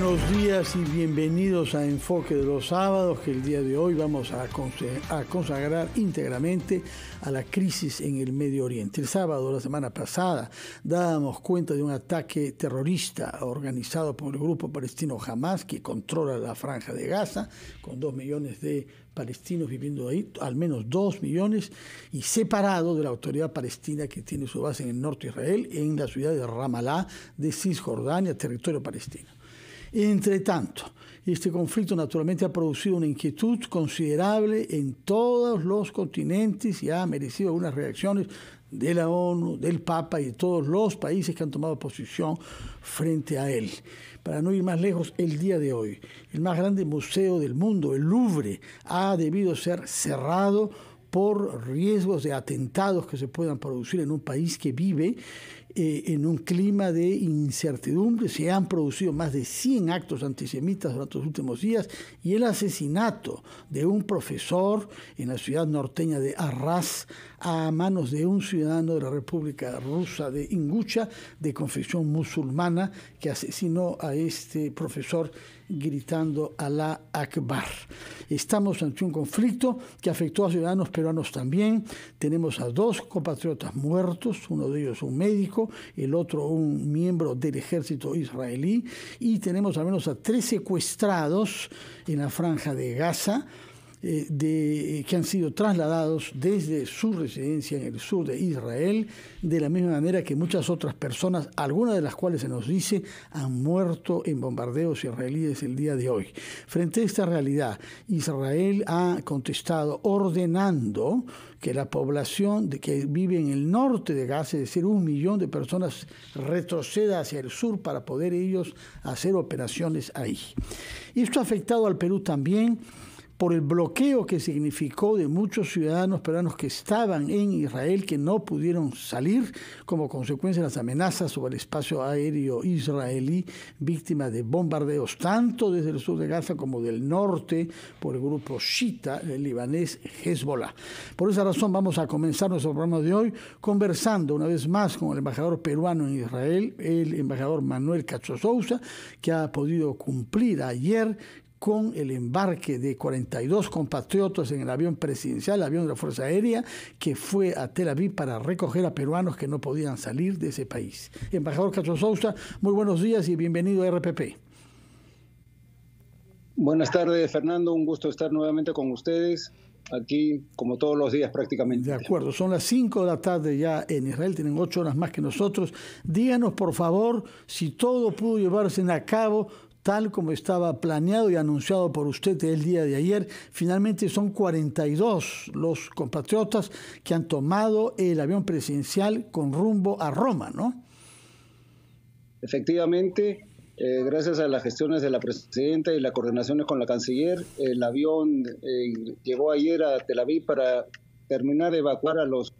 Buenos días y bienvenidos a Enfoque de los Sábados, que el día de hoy vamos a, consagrar íntegramente a la crisis en el Medio Oriente. El sábado, la semana pasada, dábamos cuenta de un ataque terrorista organizado por el grupo palestino Hamas, que controla la franja de Gaza, con dos millones de palestinos viviendo ahí, al menos dos millones, y separado de la autoridad palestina que tiene su base en el norte de Israel, en la ciudad de Ramalá, de Cisjordania, territorio palestino. Entre tanto, este conflicto naturalmente ha producido una inquietud considerable en todos los continentes y ha merecido algunas reacciones de la ONU, del Papa y de todos los países que han tomado posición frente a él. Para no ir más lejos, el día de hoy, el más grande museo del mundo, el Louvre, ha debido ser cerrado por riesgos de atentados que se puedan producir en un país que vive eh, en un clima de incertidumbre. Se han producido más de 100 actos antisemitas durante los últimos días y el asesinato de un profesor en la ciudad norteña de Arras a manos de un ciudadano de la República Rusa de Ingucha de confesión musulmana que asesinó a este profesor gritando Alá Akbar. Estamos ante un conflicto que afectó a ciudadanos peruanos también. Tenemos a dos compatriotas muertos, uno de ellos un médico, el otro un miembro del ejército israelí, y tenemos al menos a tres secuestrados en la franja de Gaza eh, de, eh, que han sido trasladados desde su residencia en el sur de Israel, de la misma manera que muchas otras personas, algunas de las cuales se nos dice han muerto en bombardeos israelíes el día de hoy. Frente a esta realidad, Israel ha contestado ordenando que la población que vive en el norte de Gaza, de ser un millón de personas, retroceda hacia el sur para poder ellos hacer operaciones ahí. Esto ha afectado al Perú también por el bloqueo que significó de muchos ciudadanos peruanos que estaban en Israel, que no pudieron salir como consecuencia de las amenazas sobre el espacio aéreo israelí, víctima de bombardeos tanto desde el sur de Gaza como del norte por el grupo shita el libanés Hezbollah. Por esa razón vamos a comenzar nuestro programa de hoy conversando una vez más con el embajador peruano en Israel, el embajador Manuel Cacho Sousa, que ha podido cumplir ayer con el embarque de 42 compatriotas en el avión presidencial, el avión de la Fuerza Aérea, que fue a Tel Aviv para recoger a peruanos que no podían salir de ese país. Embajador Castro Sousa, muy buenos días y bienvenido a RPP. Buenas tardes, Fernando. Un gusto estar nuevamente con ustedes aquí como todos los días prácticamente. De acuerdo, son las 5 de la tarde ya en Israel, tienen 8 horas más que nosotros. Díganos por favor si todo pudo llevarse a cabo tal como estaba planeado y anunciado por usted el día de ayer. Finalmente son 42 los compatriotas que han tomado el avión presidencial con rumbo a Roma, ¿no? Efectivamente, eh, gracias a las gestiones de la presidenta y las coordinaciones con la canciller, el avión eh, llegó ayer a Tel Aviv para terminar de evacuar a los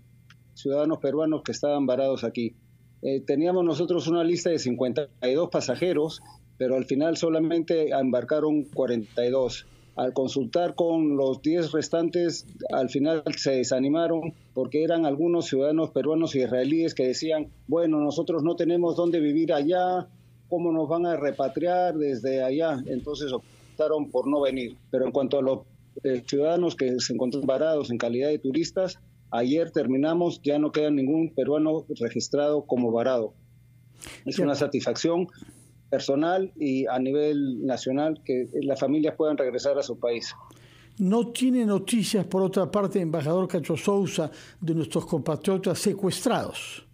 ciudadanos peruanos que estaban varados aquí. Eh, teníamos nosotros una lista de 52 pasajeros pero al final solamente embarcaron 42. Al consultar con los 10 restantes, al final se desanimaron porque eran algunos ciudadanos peruanos e israelíes que decían, bueno, nosotros no tenemos dónde vivir allá, ¿cómo nos van a repatriar desde allá? Entonces optaron por no venir. Pero en cuanto a los eh, ciudadanos que se encuentran varados en calidad de turistas, ayer terminamos, ya no queda ningún peruano registrado como varado. Es una satisfacción personal y a nivel nacional, que las familias puedan regresar a su país. No tiene noticias, por otra parte, embajador Cacho Sousa, de nuestros compatriotas secuestrados.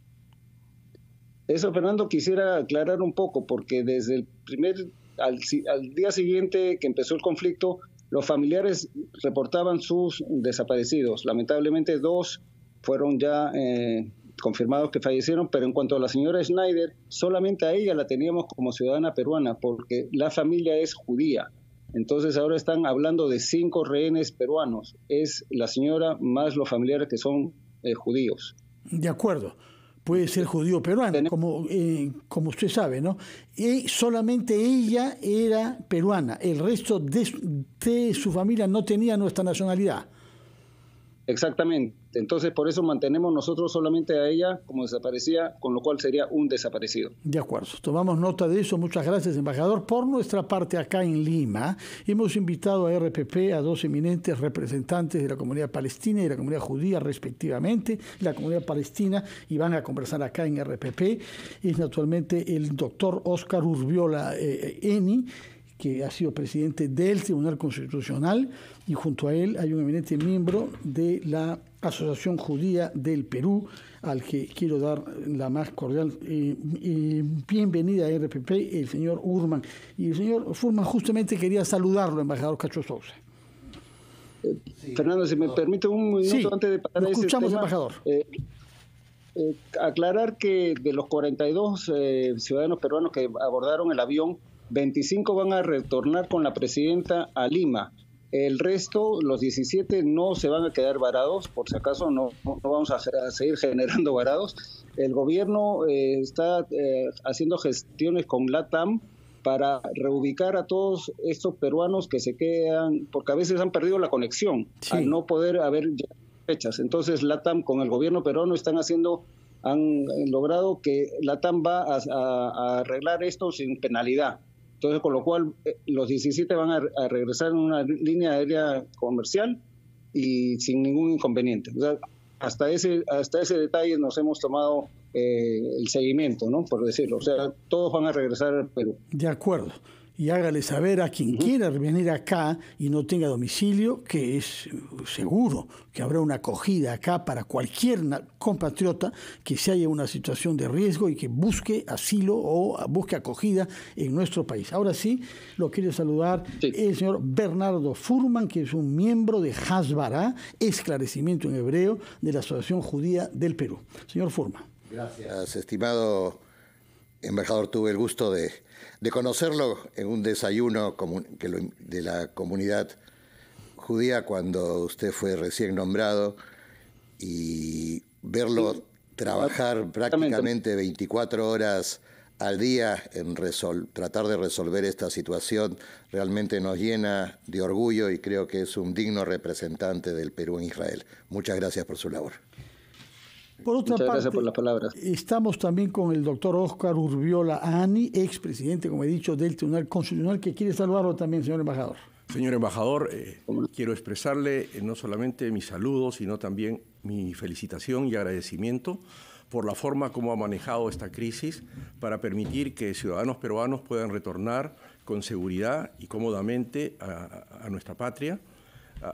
Eso, Fernando, quisiera aclarar un poco, porque desde el primer, al, al día siguiente que empezó el conflicto, los familiares reportaban sus desaparecidos. Lamentablemente, dos fueron ya eh, confirmados que fallecieron, pero en cuanto a la señora Schneider, solamente a ella la teníamos como ciudadana peruana, porque la familia es judía. Entonces ahora están hablando de cinco rehenes peruanos. Es la señora más los familiares que son eh, judíos. De acuerdo. Puede ser judío peruano, como, eh, como usted sabe, ¿no? Y solamente ella era peruana. El resto de su familia no tenía nuestra nacionalidad. Exactamente. Entonces, por eso mantenemos nosotros solamente a ella como desaparecida, con lo cual sería un desaparecido. De acuerdo. Tomamos nota de eso. Muchas gracias, embajador. Por nuestra parte, acá en Lima, hemos invitado a RPP a dos eminentes representantes de la comunidad palestina y de la comunidad judía, respectivamente, la comunidad palestina, y van a conversar acá en RPP. Es naturalmente el doctor Oscar Urbiola eh, eh, Eni que ha sido presidente del Tribunal Constitucional y junto a él hay un eminente miembro de la Asociación Judía del Perú, al que quiero dar la más cordial eh, bienvenida a RPP, el señor Urman. Y el señor Furman justamente quería saludarlo, embajador Cacho Sousa. Eh, Fernando, si me permite un minuto antes de este escuchamos, embajador. Eh, aclarar que de los 42 ciudadanos peruanos que abordaron el avión, 25 van a retornar con la presidenta a Lima. El resto, los 17, no se van a quedar varados, por si acaso no, vamos a, seguir generando varados. El gobierno eh, está eh, haciendo gestiones con LATAM para reubicar a todos estos peruanos que se quedan, porque a veces han perdido la conexión al no poder haber fechas. Entonces, LATAM con el gobierno peruano están haciendo han eh, logrado que LATAM va a arreglar esto sin penalidad. Entonces, con lo cual, eh, los 17 van a, regresar en una línea aérea comercial y sin ningún inconveniente. O sea, hasta ese, hasta ese detalle nos hemos tomado eh, el seguimiento, ¿no? Por decirlo. O sea, todos van a regresar al Perú. De acuerdo y hágale saber a quien quiera venir acá y no tenga domicilio que es eh, seguro que habrá una acogida acá para cualquier compatriota que se haya una situación de riesgo y que busque asilo o ah, busque acogida en nuestro país. Ahora sí, lo quiero saludar el señor Bernardo Furman, que es un miembro de Hasbara, esclarecimiento en hebreo de la Asociación Judía del Perú. Señor Furman. Gracias, estimado embajador. Tuve el gusto de de conocerlo en un desayuno de la comunidad judía cuando usted fue recién nombrado y verlo trabajar prácticamente 24 horas al día en tratar de resolver esta situación realmente nos llena de orgullo y creo que es un digno representante del Perú en Israel. Muchas gracias por su labor. Por otra parte, estamos también con el doctor Oscar Urbiola Ani, expresidente, como he dicho, del Tribunal Constitucional, que quiere saludarlo también, señor embajador. Señor embajador, eh, quiero expresarle eh, no solamente mis saludos, sino también mi felicitación y agradecimiento por la forma como ha manejado esta crisis para permitir que ciudadanos peruanos puedan retornar con seguridad y cómodamente a, nuestra patria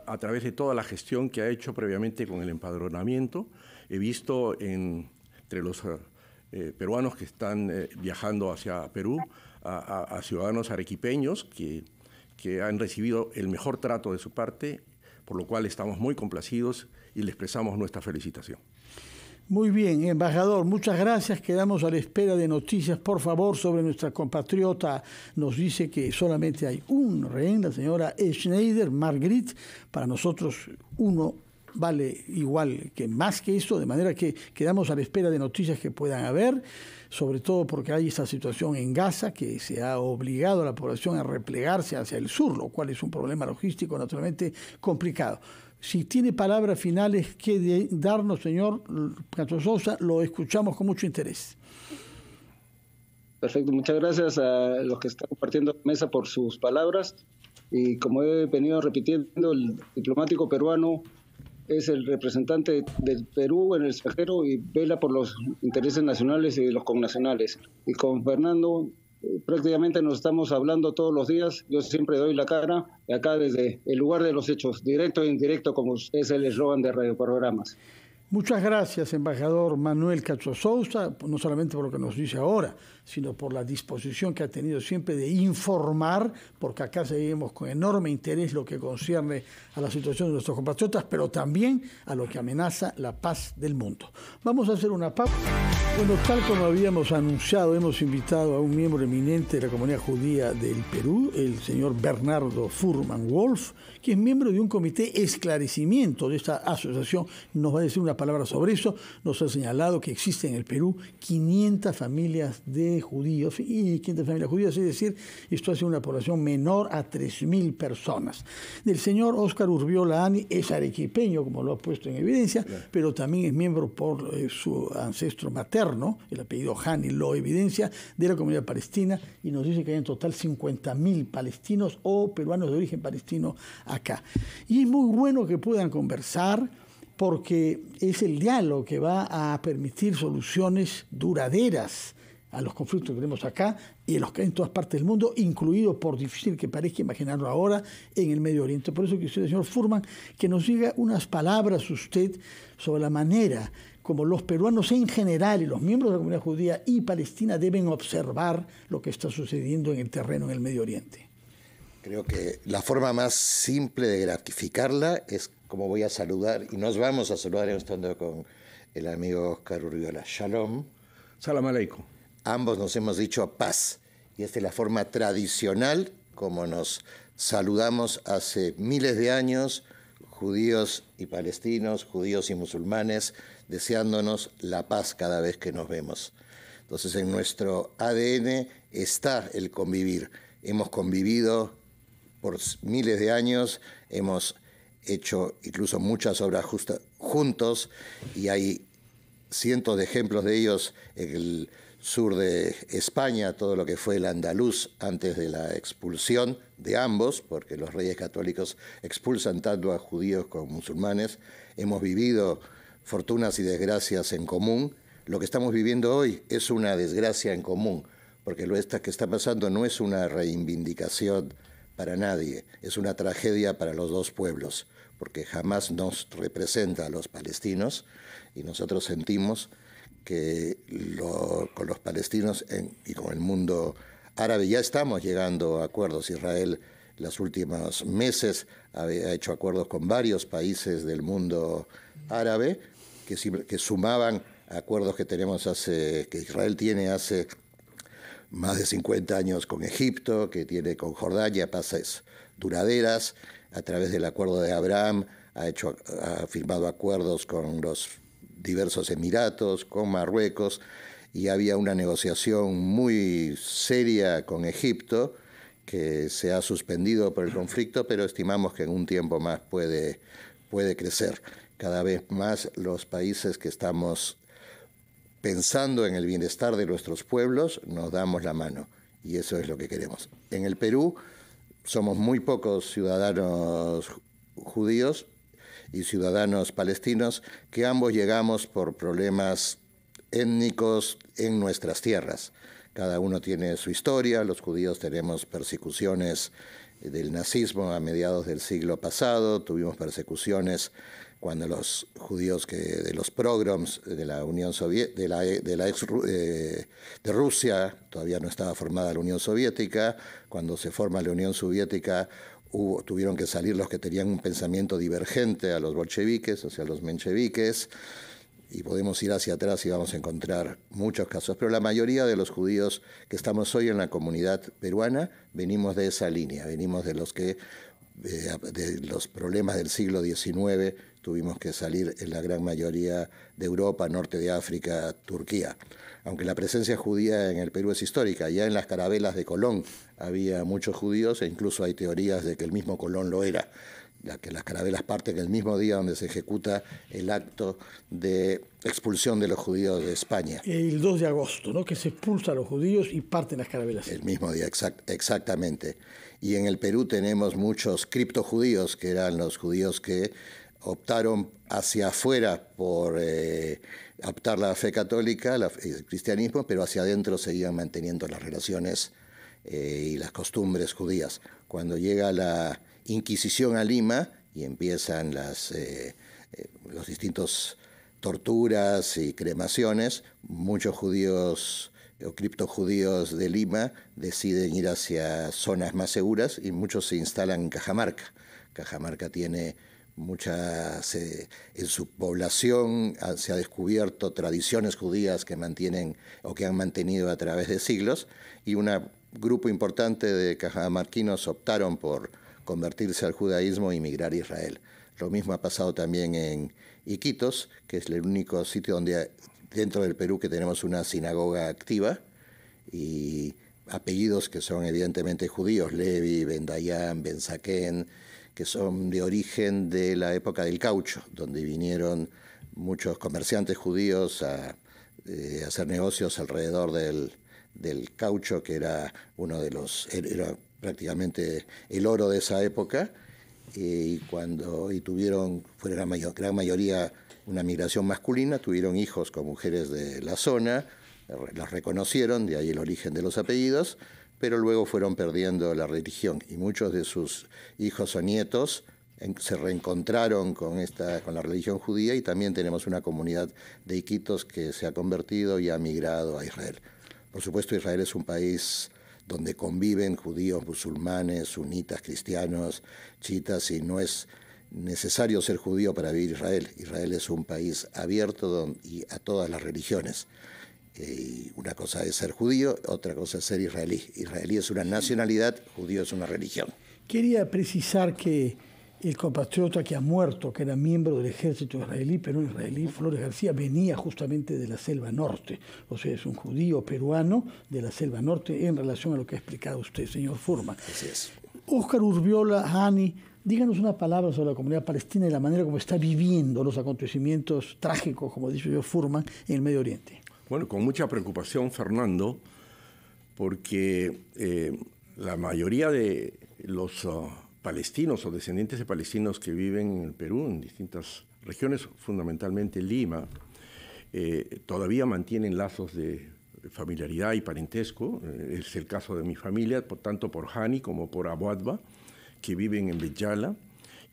a través de toda la gestión que ha hecho previamente con el empadronamiento He visto entre los eh, peruanos que están eh, viajando hacia Perú a, ciudadanos arequipeños que, que han recibido el mejor trato de su parte, por lo cual estamos muy complacidos y le expresamos nuestra felicitación. Muy bien, embajador, muchas gracias. Quedamos a la espera de noticias, por favor, sobre nuestra compatriota. Nos dice que solamente hay un rehén, la señora Schneider, Margrit, para nosotros uno vale igual que más que eso, de manera que quedamos a la espera de noticias que puedan haber, sobre todo porque hay esta situación en Gaza que se ha obligado a la población a replegarse hacia el sur, lo cual es un problema logístico naturalmente complicado. Si tiene palabras finales que darnos, señor Castro Sosa, lo escuchamos con mucho interés. Perfecto, muchas gracias a los que están compartiendo la mesa por sus palabras. Y como he venido repitiendo, el diplomático peruano es el representante del Perú en el extranjero y vela por los intereses nacionales y de los connacionales. Y con Fernando eh, prácticamente nos estamos hablando todos los días. Yo siempre doy la cara acá desde el lugar de los hechos, directo e indirecto, como es les roban de radioprogramas. Muchas gracias, embajador Manuel Cacho Sousa, no solamente por lo que nos dice ahora, sino por la disposición que ha tenido siempre de informar, porque acá seguimos con enorme interés lo que concierne a la situación de nuestros compatriotas, pero también a lo que amenaza la paz del mundo. Vamos a hacer una pausa. Bueno, tal como habíamos anunciado, hemos invitado a un miembro eminente de la comunidad judía del Perú, el señor Bernardo Furman Wolf, que es miembro de un comité esclarecimiento de esta asociación. Nos va a decir una palabra sobre eso. Nos ha señalado que existen en el Perú 500 familias de judíos y quinta familia judíos es decir, esto hace una población menor a 3.000 personas. El señor Oscar Urbiola Ani es arequipeño, como lo ha puesto en evidencia, pero también es miembro por eh, su ancestro materno, el apellido Hani lo evidencia, de la comunidad palestina y nos dice que hay en total 50.000 palestinos o peruanos de origen palestino acá. Y es muy bueno que puedan conversar porque es el diálogo que va a permitir soluciones duraderas a los conflictos que tenemos acá y en los que hay en todas partes del mundo, incluido, por difícil que parezca imaginarlo ahora, en el Medio Oriente. Por eso quisiera, señor Furman, que nos diga unas palabras usted sobre la manera como los peruanos en general y los miembros de la comunidad judía y palestina deben observar lo que está sucediendo en el terreno en el Medio Oriente. Creo que la forma más simple de gratificarla es como voy a saludar, y nos vamos a saludar en estando con el amigo Oscar Urriola. Shalom. Salam aleikum ambos nos hemos dicho paz. Y esta es la forma tradicional como nos saludamos hace miles de años, judíos y palestinos, judíos y musulmanes, deseándonos la paz cada vez que nos vemos. Entonces en nuestro ADN está el convivir. Hemos convivido por miles de años, hemos hecho incluso muchas obras juntos y hay cientos de ejemplos de ellos sur de España, todo lo que fue el andaluz antes de la expulsión de ambos, porque los reyes católicos expulsan tanto a judíos como musulmanes, hemos vivido fortunas y desgracias en común. Lo que estamos viviendo hoy es una desgracia en común, porque lo que está pasando no es una reivindicación para nadie, es una tragedia para los dos pueblos, porque jamás nos representa a los palestinos y nosotros sentimos que con los palestinos y con el mundo árabe ya estamos llegando a acuerdos. Israel en los últimos meses ha hecho acuerdos con varios países del mundo árabe que, sumaban acuerdos que tenemos hace, que Israel tiene hace más de 50 años con Egipto, que tiene con Jordania, pases duraderas, a través del acuerdo de Abraham, ha, hecho, ha firmado acuerdos con los diversos emiratos, con Marruecos, y había una negociación muy seria con Egipto, que se ha suspendido por el conflicto, pero estimamos que en un tiempo más puede, puede crecer. Cada vez más los países que estamos pensando en el bienestar de nuestros pueblos nos damos la mano y eso es lo que queremos. En el Perú somos muy pocos ciudadanos judíos, y ciudadanos palestinos que ambos llegamos por problemas étnicos en nuestras tierras. Cada uno tiene su historia, los judíos tenemos persecuciones del nazismo a mediados del siglo pasado, tuvimos persecuciones cuando los judíos que, de los pogroms de la Unión Soviética, de la, de, la ex, eh, de Rusia, todavía no estaba formada la Unión Soviética, cuando se forma la Unión Soviética tuvieron que salir los que tenían un pensamiento divergente a los bolcheviques, hacia los mencheviques, y podemos ir hacia atrás y vamos a encontrar muchos casos, pero la mayoría de los judíos que estamos hoy en la comunidad peruana venimos de esa línea, venimos de los que de los problemas del siglo XIX tuvimos que salir en la gran mayoría de Europa, norte de África, Turquía. Aunque la presencia judía en el Perú es histórica, ya en las carabelas de Colón había muchos judíos e incluso hay teorías de que el mismo Colón lo era, que las carabelas parten el mismo día donde se ejecuta el acto de expulsión de los judíos de España. El 2 de agosto, ¿no? Que se expulsa a los judíos y parten las carabelas. El mismo día, exactamente. Y en el Perú tenemos muchos criptojudíos, que eran los judíos que optaron hacia afuera por eh, optar la fe católica, el cristianismo, pero hacia adentro seguían manteniendo las relaciones eh, y las costumbres judías. Cuando llega la Inquisición a Lima y empiezan las, eh, eh los distintos torturas y cremaciones, muchos judíos o criptojudíos de Lima deciden ir hacia zonas más seguras y muchos se instalan en Cajamarca. Cajamarca tiene mucha eh, en su población ah, se ha descubierto tradiciones judías que mantienen o que han mantenido a través de siglos y un grupo importante de cajamarquinos optaron por convertirse al judaísmo y e migrar a Israel. Lo mismo ha pasado también en Iquitos, que es el único sitio donde dentro del Perú que tenemos una sinagoga activa y apellidos que son evidentemente judíos, Levi, Bendayán, Benzaquén, que son de origen de la época del caucho, donde vinieron muchos comerciantes judíos a eh, hacer negocios alrededor del, caucho, que era uno de los, er, era prácticamente el oro de esa época, y cuando y tuvieron, fue la mayor, gran mayoría una migración masculina, tuvieron hijos con mujeres de la zona, las reconocieron, de ahí el origen de los apellidos, pero luego fueron perdiendo la religión y muchos de sus hijos o nietos se reencontraron con, esta, con la religión judía y también tenemos una comunidad de iquitos que se ha convertido y ha migrado a Israel. Por supuesto, Israel es un país donde conviven judíos, musulmanes, sunitas, cristianos, chitas y no es necesario ser judío para vivir Israel. Israel es un país abierto a todas las religiones. Eh, una cosa es ser judío, otra cosa es ser israelí. Israelí es una nacionalidad, judío es una religión. Quería precisar que el compatriota que ha muerto, que era miembro del ejército israelí, pero israelí, Flores García, venía justamente de la selva norte. O sea, es un judío peruano de la selva norte en relación a lo que ha explicado usted, señor Furman. Así es. Óscar Urbiola, Hani, Díganos una palabra sobre la comunidad palestina y la manera como está viviendo los acontecimientos trágicos, como dice yo Furman, en el Medio Oriente. Bueno, con mucha preocupación, Fernando, porque eh, la mayoría de los ah, palestinos o descendientes de palestinos que viven en el Perú, en distintas regiones, fundamentalmente Lima, eh, todavía mantienen lazos de familiaridad y parentesco. Eh, es el caso de mi familia, por tanto por Hani como por Abuadba que viven en Beyala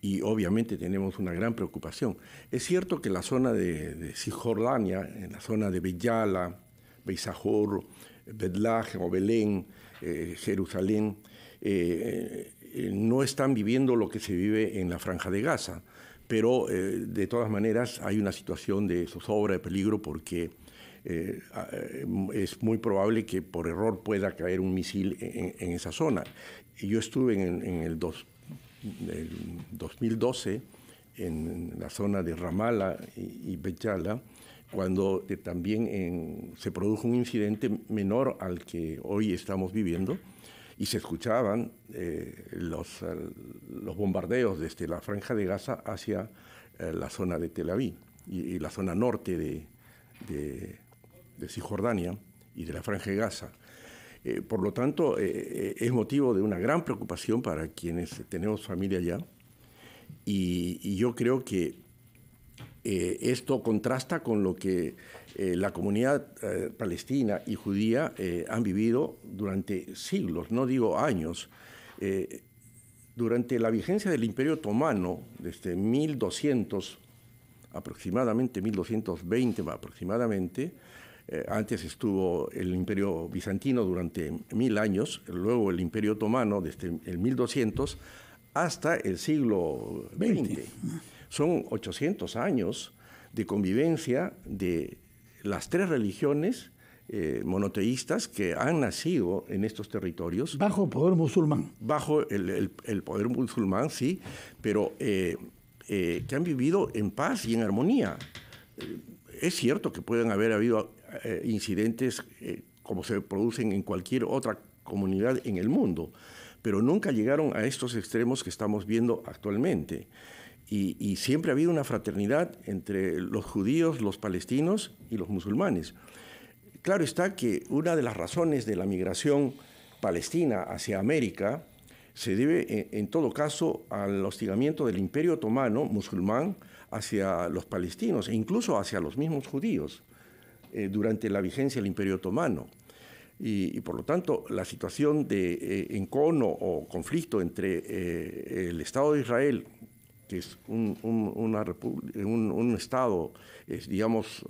y obviamente tenemos una gran preocupación. Es cierto que la zona de, Cisjordania, en la zona de Beyala, Beisajor, Betlaj o Belén, eh, Jerusalén, eh, eh, no están viviendo lo que se vive en la franja de Gaza. Pero de todas maneras hay una situación de zozobra, de peligro, porque ah, es muy probable que por error pueda caer un misil en, esa zona yo estuve en, el, 2012 en la zona de Ramala y, Bechala, cuando eh, también se produjo un incidente menor al que hoy estamos viviendo y se escuchaban eh, los, bombardeos desde la franja de Gaza hacia eh, la zona de Tel Aviv y, la zona norte de, de, de Cisjordania y de la franja de Gaza. Eh, por lo tanto, eh, eh, es motivo de una gran preocupación para quienes tenemos familia allá. Y, yo creo que esto contrasta con lo que la comunidad palestina y judía han vivido durante siglos, no digo años. durante la vigencia del Imperio Otomano, desde 1200, aproximadamente 1220 aproximadamente, eh, antes estuvo el imperio bizantino durante mil años, luego el imperio otomano desde el 1200 hasta el siglo XX. Son 800 años de convivencia de las tres religiones eh, monoteístas que han nacido en estos territorios. Bajo el poder musulmán. Bajo el, poder musulmán, sí, pero eh, que han vivido en paz y en armonía. es cierto que pueden haber habido eh, incidentes eh, como se producen en cualquier otra comunidad en el mundo, pero nunca llegaron a estos extremos que estamos viendo actualmente. Y, siempre ha habido una fraternidad entre los judíos, los palestinos y los musulmanes. Claro está que una de las razones de la migración palestina hacia América se debe en todo caso al hostigamiento del imperio otomano musulmán hacia los palestinos e incluso hacia los mismos judíos. Eh, durante la vigencia del Imperio Otomano. Y, por lo tanto, la situación de eh, encono o conflicto entre eh, el Estado de Israel, que es un, Estado, digamos,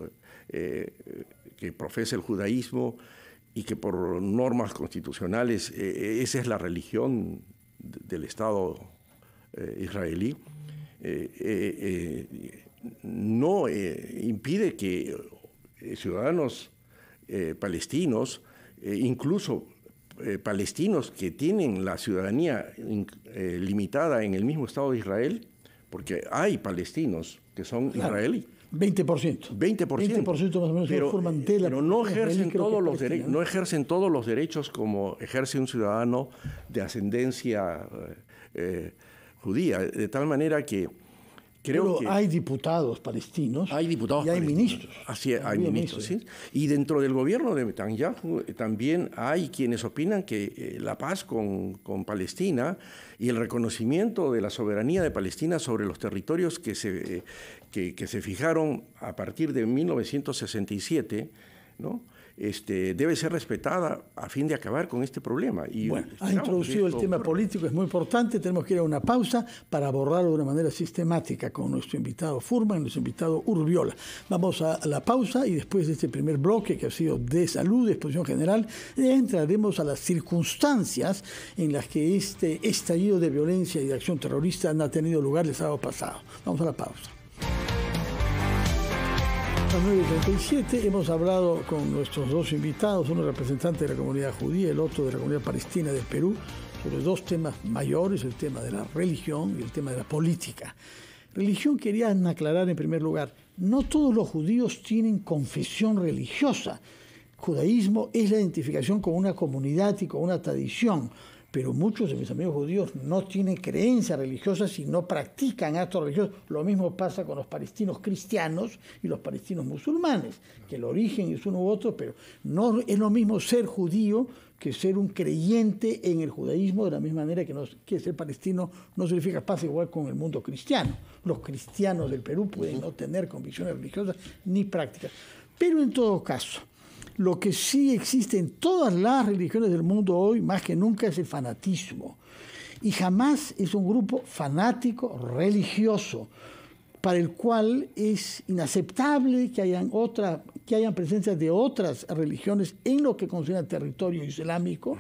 que profesa el judaísmo y que por normas constitucionales esa es la religión del Estado israelí, no impide que eh, ciudadanos eh, palestinos, eh, incluso palestinos que tienen la ciudadanía limitada en el mismo Estado de Israel, porque hay palestinos que son israelíes. 20%. 20%. 20% más o menos pero, forman pero no ejercen, todos los no ejercen todos los derechos como ejerce un ciudadano de ascendencia judía. De tal manera que Creo hay diputados palestinos. Hay diputados y hay ministros. Así hay ministros, Y dentro del gobierno de Netanyahu eh, también hay quienes opinan que eh, la paz con, Palestina y el reconocimiento de la soberanía de Palestina sobre los territorios que se, eh, que se fijaron a partir de 1967, ¿no? Este, debe ser respetada a fin de acabar con este problema. ha introducido el tema político, es muy importante, tenemos que ir a una pausa para abordarlo de una manera sistemática con nuestro invitado Furman y nuestro invitado Urbiola. Vamos a la pausa y después de este primer bloque que ha sido de salud, de exposición general, entraremos a las circunstancias en las que este estallido de violencia y de acción terrorista ha tenido lugar el sábado pasado. Vamos a la pausa y 9.37 hemos hablado con nuestros dos invitados, uno representante de la comunidad judía, el otro de la comunidad palestina de Perú, sobre dos temas mayores, el tema de la religión y el tema de la política. Religión quería aclarar en primer lugar, no todos los judíos tienen confesión religiosa. Judaísmo es la identificación con una comunidad y con una tradición pero muchos de mis amigos judíos no tienen creencias religiosas y no practican actos religiosos. Lo mismo pasa con los palestinos cristianos y los palestinos musulmanes, que el origen es uno u otro, pero no es lo mismo ser judío que ser un creyente en el judaísmo, de la misma manera que, no, que ser palestino no significa paz igual con el mundo cristiano. Los cristianos del Perú pueden no tener convicciones religiosas ni prácticas. Pero en todo caso, lo que sí existe en todas las religiones del mundo hoy, más que nunca, es el fanatismo. Y jamás es un grupo fanático religioso, para el cual es inaceptable que hayan, otra, que presencia de otras religiones en lo que considera territorio islámico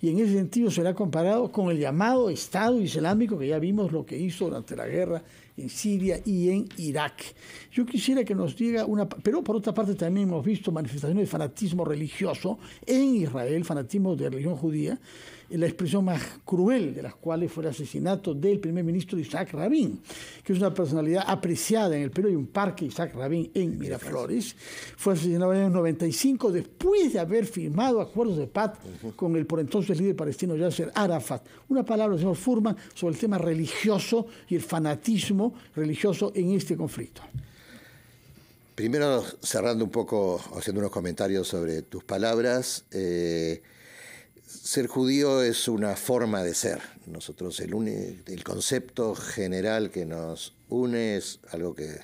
y en ese sentido será comparado con el llamado Estado Islámico, que ya vimos lo que hizo durante la guerra en Siria y en Irak. Yo quisiera que nos diga una... Pero por otra parte también hemos visto manifestaciones de fanatismo religioso en Israel, fanatismo de religión judía, la expresión más cruel de las cuales fue el asesinato del primer ministro Isaac Rabin, que es una personalidad apreciada en el Perú. y un parque Isaac Rabin en Miraflores. Fue asesinado en el 95 después de haber firmado acuerdos de paz con el por entonces líder palestino Yasser Arafat. Una palabra señor Furman sobre el tema religioso y el fanatismo religioso en este conflicto. Primero, cerrando un poco, haciendo unos comentarios sobre tus palabras. Eh, ser judío es una forma de ser. Nosotros el, el concepto general que nos une es algo que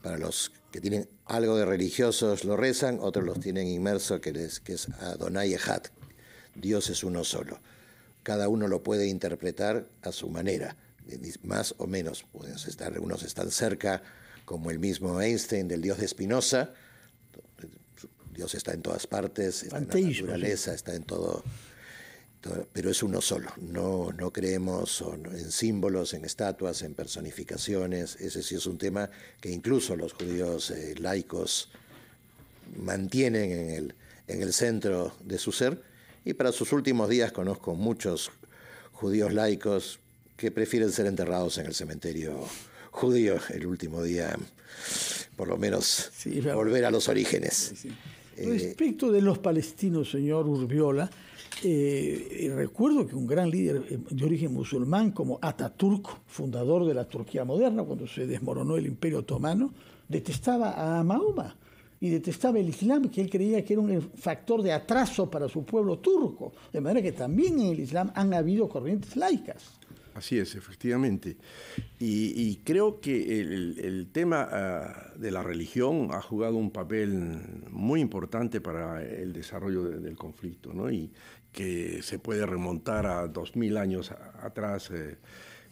para los que tienen algo de religiosos lo rezan, otros los tienen inmerso, que, que es Adonai Ejat. Dios es uno solo. Cada uno lo puede interpretar a su manera, más o menos. Estar, unos están cerca, como el mismo Einstein, del Dios de Spinoza, Dios está en todas partes, está en la naturaleza, está en todo, pero es uno solo. No, no creemos en símbolos, en estatuas, en personificaciones. Ese sí es un tema que incluso los judíos eh, laicos mantienen en el, en el centro de su ser. Y para sus últimos días conozco muchos judíos laicos que prefieren ser enterrados en el cementerio judío el último día, por lo menos volver a los orígenes. Eh, Respecto de los palestinos, señor Urbiola, eh, recuerdo que un gran líder eh, de origen musulmán como Ataturk, fundador de la Turquía moderna, cuando se desmoronó el imperio otomano, detestaba a Mahoma y detestaba el Islam, que él creía que era un factor de atraso para su pueblo turco. De manera que también en el Islam han habido corrientes laicas. Así es, efectivamente. Y, creo que el, tema ah, de la religión ha jugado un papel muy importante para el desarrollo del conflicto, Y que se puede remontar a 2000 años atrás. Eh,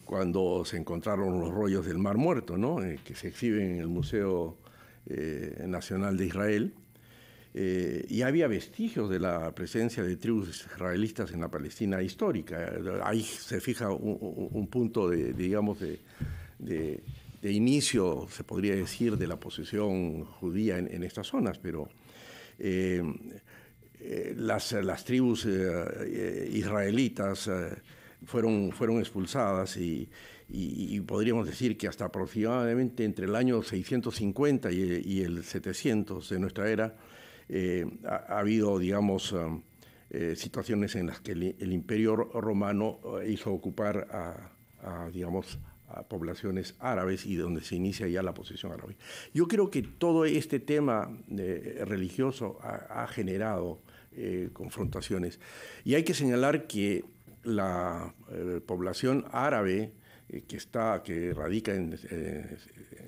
cuando se encontraron los rollos del Mar Muerto, eh, que se exhiben en el Museo eh, Nacional de Israel, eh, y había vestigios de la presencia de tribus israelitas en la Palestina histórica. Ahí se fija un, punto de, digamos, de, inicio, se podría decir, de la posición judía en, estas zonas, pero eh, eh, las, tribus israelitas fueron, expulsadas y, podríamos decir que hasta aproximadamente entre el año 650 y el 700 de nuestra era, eh, ha, habido, digamos, um, eh, situaciones en las que el, imperio romano eh, hizo ocupar a, digamos, poblaciones árabes y donde se inicia ya la posición árabe. Yo creo que todo este tema religioso ha, generado confrontaciones y hay que señalar que la población árabe que está que radica en,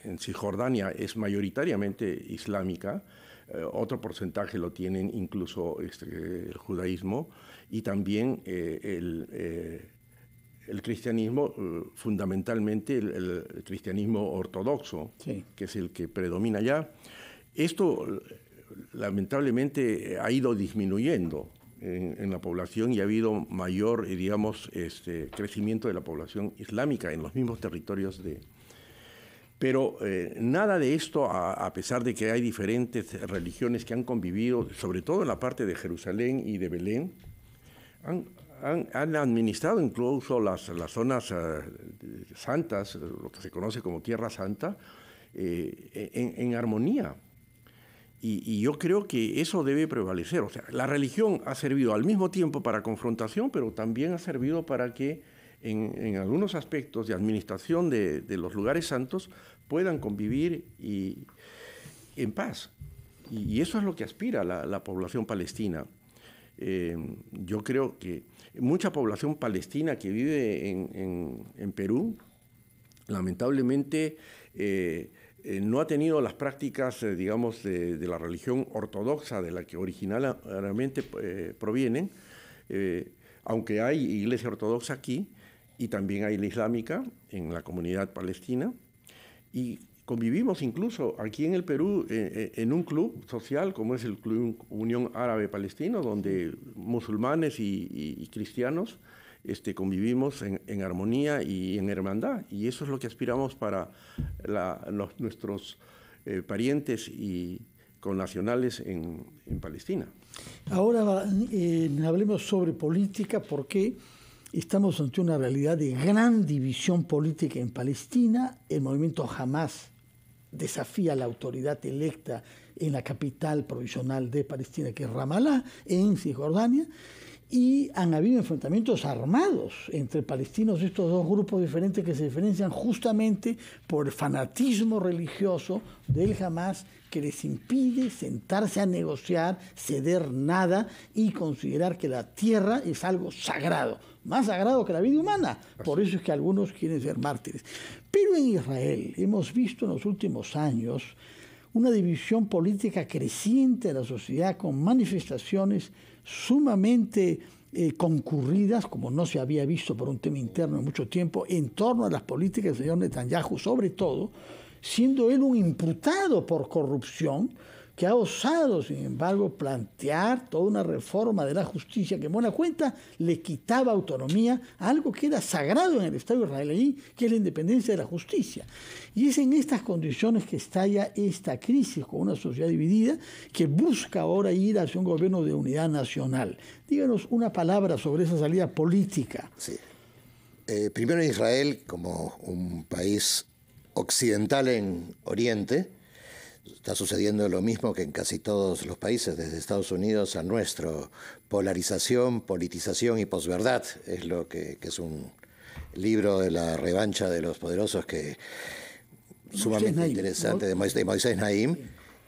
en Cisjordania es mayoritariamente islámica eh, otro porcentaje lo tienen incluso este, el judaísmo y también eh, eh, el, el, cristianismo, fundamentalmente el, cristianismo ortodoxo, que es el que predomina allá. Esto lamentablemente ha ido disminuyendo. En, la población y ha habido mayor, digamos, este, crecimiento de la población islámica en los mismos territorios de, pero eh, nada de esto, a, pesar de que hay diferentes religiones que han convivido, sobre todo en la parte de Jerusalén y de Belén, han, administrado incluso las, zonas eh, santas, lo que se conoce como Tierra Santa, eh, e, en, armonía. Y, y, yo creo que eso debe prevalecer. O sea, la religión ha servido al mismo tiempo para confrontación, pero también ha servido para que en, algunos aspectos de administración de, los lugares santos puedan convivir y, en paz. Y, eso es lo que aspira la, población palestina. Eh, yo creo que mucha población palestina que vive en, Perú, lamentablemente, eh, eh, no ha tenido las prácticas, digamos, de, la religión ortodoxa de la que originalmente provienen, aunque hay iglesia ortodoxa aquí, y también hay la islámica en la comunidad palestina. Y convivimos incluso aquí en el Perú eh, eh, en un club social como es el Club Unión Árabe Palestino, donde musulmanes y, cristianos este, convivimos en, armonía y en hermandad. Y eso es lo que aspiramos para los, nuestros eh, parientes y connacionales en, en Palestina. Ahora hablemos sobre política, porque Estamos ante una realidad de gran división política en Palestina. El movimiento Hamas desafía la autoridad electa en la capital provisional de Palestina, que es Ramallah, en Cisjordania, y han habido enfrentamientos armados entre palestinos, estos dos grupos diferentes que se diferencian justamente por el fanatismo religioso del Hamas que les impide sentarse a negociar, ceder nada y considerar que la tierra es algo sagrado más sagrado que la vida humana. Por eso es que algunos quieren ser mártires. Pero en Israel hemos visto en los últimos años una división política creciente de la sociedad con manifestaciones sumamente eh, concurridas, como no se había visto por un tema interno en mucho tiempo, en torno a las políticas del señor Netanyahu, sobre todo, siendo él un imputado por corrupción, que ha osado, sin embargo, plantear toda una reforma de la justicia que en buena cuenta le quitaba autonomía a algo que era sagrado en el Estado israelí, que es la independencia de la justicia. Y es en estas condiciones que estalla esta crisis con una sociedad dividida que busca ahora ir hacia un gobierno de unidad nacional. Díganos una palabra sobre esa salida política. Sí. Eh, primero Israel como un país occidental en Oriente, Está sucediendo lo mismo que en casi todos los países, desde Estados Unidos a nuestro. Polarización, politización y posverdad es lo que, es un libro de la revancha de los poderosos que sumamente interesante de, Moisés, Naim,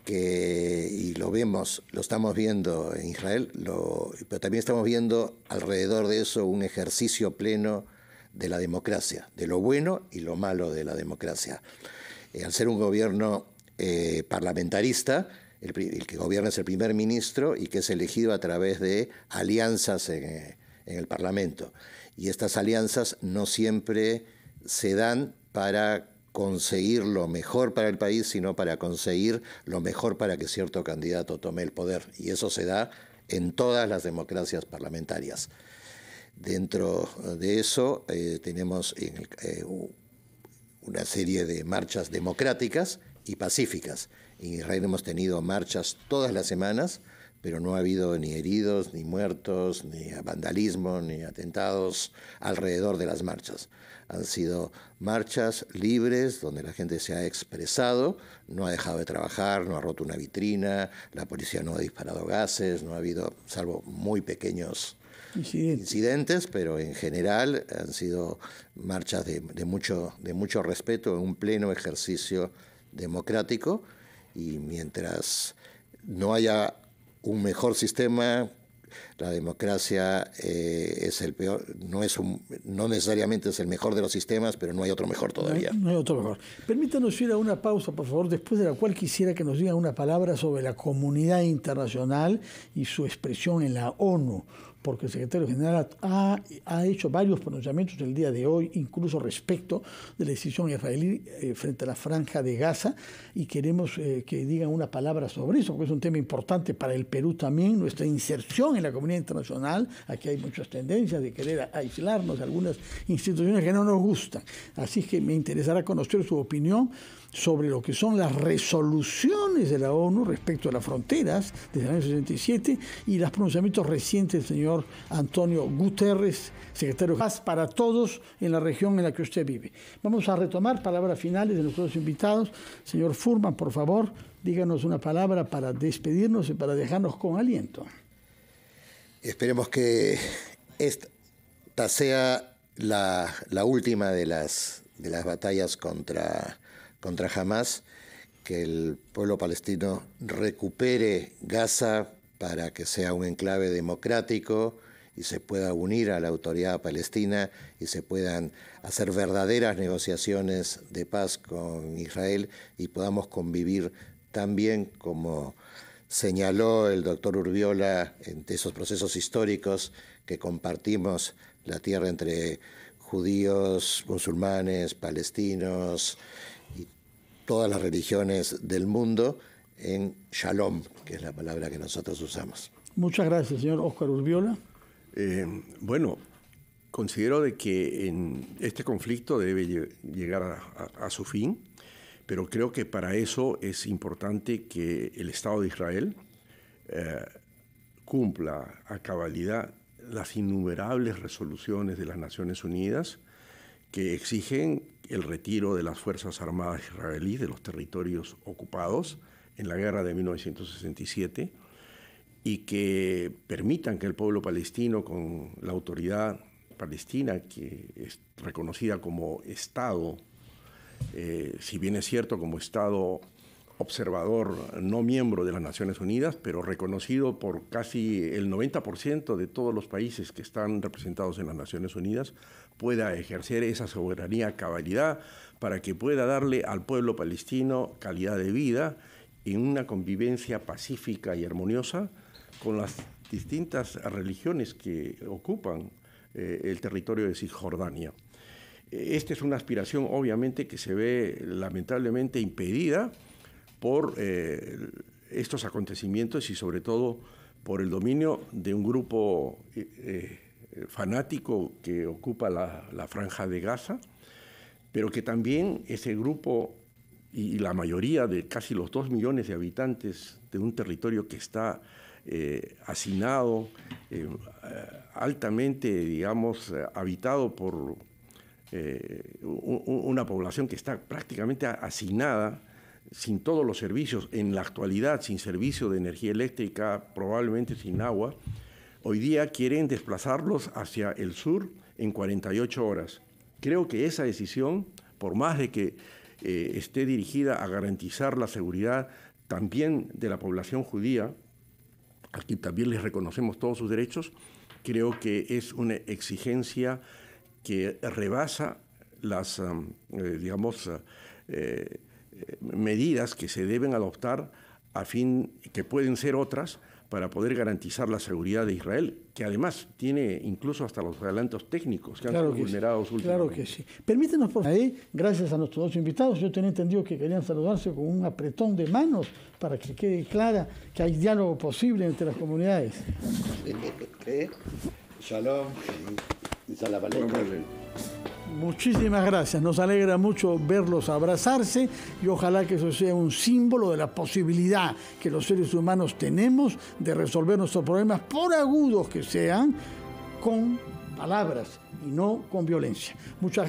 que, y lo vemos, lo estamos viendo en Israel, pero también estamos viendo alrededor de eso un ejercicio pleno de la democracia, de lo bueno y lo malo de la democracia. Eh, al ser un gobierno eh, parlamentarista, el, que gobierna es el primer ministro y que es elegido a través de alianzas en, el Parlamento. Y estas alianzas no siempre se dan para conseguir lo mejor para el país, sino para conseguir lo mejor para que cierto candidato tome el poder. Y eso se da en todas las democracias parlamentarias. Dentro de eso eh, tenemos eh, una serie de marchas democráticas y pacíficas. En Israel hemos tenido marchas todas las semanas, pero no ha habido ni heridos, ni muertos, ni vandalismo, ni atentados alrededor de las marchas. Han sido marchas libres donde la gente se ha expresado, no ha dejado de trabajar, no ha roto una vitrina, la policía no ha disparado gases, no ha habido, salvo muy pequeños Incidentes. pero en general han sido marchas de, mucho, de mucho respeto, un pleno ejercicio democrático y mientras no haya un mejor sistema la democracia eh, es el peor, no, es no necesariamente es el mejor de los sistemas, pero no hay otro mejor todavía. No, hay otro mejor. Permítanos ir a una pausa, por favor, después de la cual quisiera que nos digan una palabra sobre la comunidad internacional y su expresión en la ONU porque el secretario general ha, ha, hecho varios pronunciamientos el día de hoy, incluso respecto de la decisión israelí eh, frente a la franja de Gaza, y queremos eh, que digan una palabra sobre eso, porque es un tema importante para el Perú también, nuestra inserción en la comunidad internacional, aquí hay muchas tendencias de querer aislarnos algunas instituciones que no nos gustan. Así que me interesará conocer su opinión sobre lo que son las resoluciones de la ONU respecto a las fronteras desde el año 67 y los pronunciamientos recientes del señor Antonio Guterres, secretario de Paz para todos en la región en la que usted vive. Vamos a retomar palabras finales de nuestros invitados. Señor Furman, por favor, díganos una palabra para despedirnos y para dejarnos con aliento. Esperemos que esta sea la, última de las, de las batallas contra, contra Hamas, que el pueblo palestino recupere Gaza para que sea un enclave democrático y se pueda unir a la autoridad palestina y se puedan hacer verdaderas negociaciones de paz con Israel y podamos convivir tan bien como señaló el doctor Urbiola entre esos procesos históricos que compartimos la tierra entre judíos, musulmanes, palestinos y todas las religiones del mundo en shalom, que es la palabra que nosotros usamos. Muchas gracias, señor Oscar Urbiola. Eh, bueno, considero de que en este conflicto debe llegar a su fin pero creo que para eso es importante que el Estado de Israel eh, cumpla a cabalidad las innumerables resoluciones de las Naciones Unidas que exigen el retiro de las Fuerzas Armadas israelíes de los territorios ocupados en la guerra de 1967 y que permitan que el pueblo palestino, con la autoridad palestina, que es reconocida como Estado eh, si bien es cierto como Estado observador no miembro de las Naciones Unidas, pero reconocido por casi el 90% de todos los países que están representados en las Naciones Unidas, pueda ejercer esa soberanía cabalidad para que pueda darle al pueblo palestino calidad de vida en una convivencia pacífica y armoniosa con las distintas religiones que ocupan eh, el territorio de Cisjordania. Esta es una aspiración obviamente que se ve lamentablemente impedida por eh, estos acontecimientos y sobre todo por el dominio de un grupo eh, eh, fanático que ocupa la, franja de Gaza, pero que también ese grupo y, la mayoría de casi los dos millones de habitantes de un territorio que está hacinado, altamente, digamos, habitado por eh, una población que está prácticamente asignada sin todos los servicios, en la actualidad sin servicio de energía eléctrica, probablemente sin agua, hoy día quieren desplazarlos hacia el sur en 48 horas. Creo que esa decisión, por más de que eh, esté dirigida a garantizar la seguridad también de la población judía, aquí también les reconocemos todos sus derechos, creo que es una exigencia que rebasa las, eh, digamos, eh, eh, medidas que se deben adoptar a fin que pueden ser otras para poder garantizar la seguridad de Israel, que además tiene incluso hasta los adelantos técnicos que han sido vulnerados últimamente. Claro que sí. por ahí, gracias a nuestros dos invitados, yo tenía entendido que querían saludarse con un apretón de manos para que quede clara que hay diálogo posible entre las comunidades. Shalom. Muchísimas gracias, nos alegra mucho verlos abrazarse y ojalá que eso sea un símbolo de la posibilidad que los seres humanos tenemos de resolver nuestros problemas, por agudos que sean, con palabras y no con violencia. Muchas